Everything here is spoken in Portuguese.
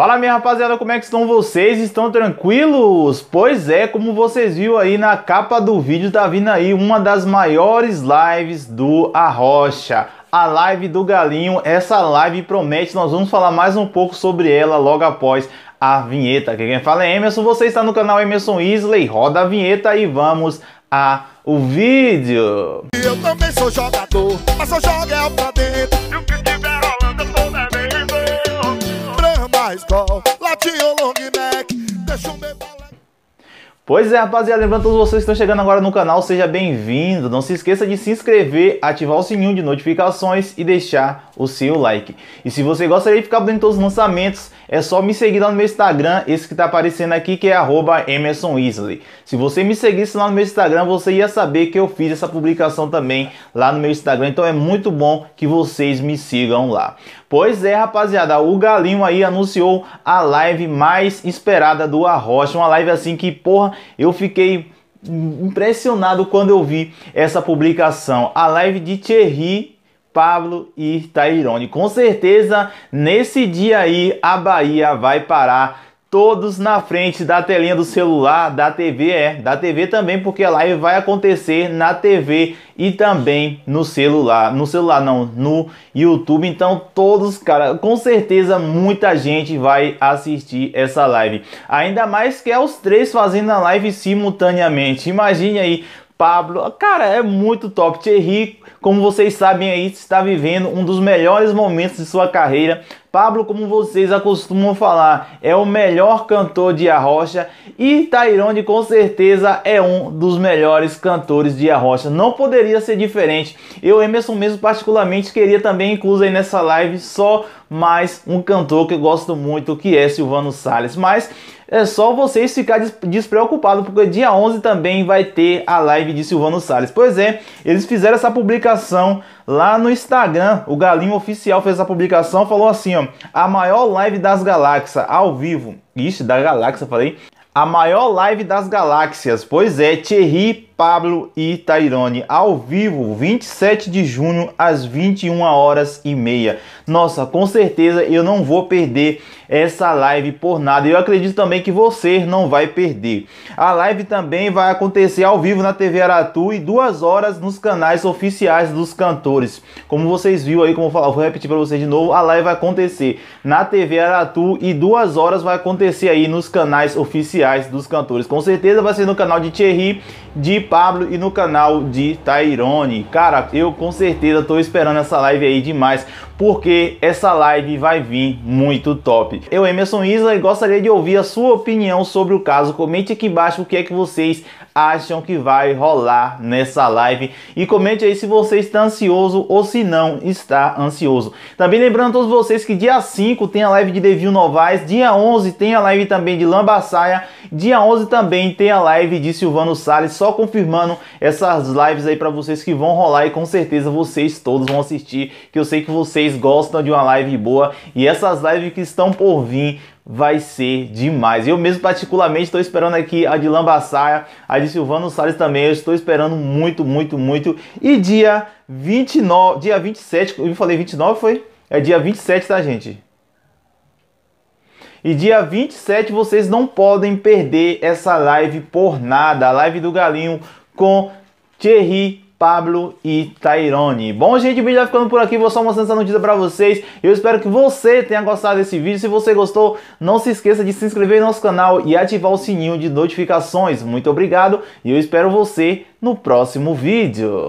Fala minha rapaziada, como é que estão vocês? Estão tranquilos? Pois é, como vocês viram aí na capa do vídeo, tá vindo aí uma das maiores lives do Arrocha. A live do Galinho, essa live promete, nós vamos falar mais um pouco sobre ela logo após a vinheta. quem fala é Emerson, você está no canal Emerson Isley, roda a vinheta e vamos a o vídeo. Eu também sou jogador, mas eu jogo é pra dentro. Pois é, rapaziada, lembrando todos vocês que estão chegando agora no canal, seja bem-vindo. Não se esqueça de se inscrever, ativar o sininho de notificações e deixar o seu like. E se você gostaria de ficar por dentro dos lançamentos, é só me seguir lá no meu Instagram, esse que está aparecendo aqui, que é arroba Emerson Weasley. Se você me seguisse lá no meu Instagram, você ia saber que eu fiz essa publicação também lá no meu Instagram. Então é muito bom que vocês me sigam lá. Pois é, rapaziada, o Galinho aí anunciou a live mais esperada do Arrocha. Uma live assim que, porra, eu fiquei impressionado quando eu vi essa publicação. A live de Thierry Pablo e Tairone. Com certeza, nesse dia aí, a Bahia vai parar todos na frente da telinha do celular, da TV, é, da TV também, porque a live vai acontecer na TV e também no celular, no celular não, no YouTube. Então todos, cara, com certeza muita gente vai assistir essa live. Ainda mais que é os três fazendo a live simultaneamente. Imagine aí Pablo. Cara, é muito top. Thierry, como vocês sabem aí, está vivendo um dos melhores momentos de sua carreira. Pablo, como vocês acostumam falar, é o melhor cantor de Arrocha e Tairone com certeza é um dos melhores cantores de Arrocha. Não poderia ser diferente. Eu, Emerson mesmo, particularmente, queria também incluir aí nessa live só mais um cantor que eu gosto muito, que é Silvano Salles. Mas é só vocês ficarem despreocupados, porque dia 11 também vai ter a live de Silvano Salles. Pois é, eles fizeram essa publicação Lá no Instagram, o Galinho Oficial fez a publicação, falou assim, ó, a maior live das galáxias, ao vivo. Ixi, da galáxia, falei. A maior live das galáxias, pois é, Thierry, Pablo e Tairone, ao vivo, 27 de junho, às 21 horas e meia. Nossa, com certeza eu não vou perder essa live por nada. Eu acredito também que você não vai perder. A live também vai acontecer ao vivo na TV Aratu e duas horas nos canais oficiais dos cantores. Como vocês viram aí, como eu falar, vou repetir para vocês de novo, a live vai acontecer na TV Aratu e duas horas vai acontecer aí nos canais oficiais oficiais dos cantores. Com certeza vai ser no canal de Thierry, de Pablo e no canal de Tairone. Cara, eu com certeza tô esperando essa live aí demais porque essa live vai vir muito top. Eu, Emerson Isla, gostaria de ouvir a sua opinião sobre o caso. Comente aqui embaixo o que é que vocês acham que vai rolar nessa live e comente aí se você está ansioso ou se não está ansioso. Também lembrando a todos vocês que dia 5 tem a live de Devil Novaes, dia 11 tem a live também de Lambaçaia, dia 11 também tem a live de Silvano Sales, só confirmando essas lives aí para vocês que vão rolar e com certeza vocês todos vão assistir, que eu sei que vocês vocês gostam de uma live boa e essas lives que estão por vir vai ser demais. Eu mesmo particularmente estou esperando aqui a de Lambaçaia, a de Silvano Salles também, eu estou esperando muito, muito, muito. E dia 29, dia 27, eu falei 29 foi? É dia 27, tá, gente? E dia 27 vocês não podem perder essa live por nada, a live do Galinho com Thierry Pablo e Tairone. Bom, gente, o vídeo vai ficando por aqui. Vou só mostrando essa notícia pra vocês. Eu espero que você tenha gostado desse vídeo. Se você gostou, não se esqueça de se inscrever no nosso canal e ativar o sininho de notificações. Muito obrigado e eu espero você no próximo vídeo.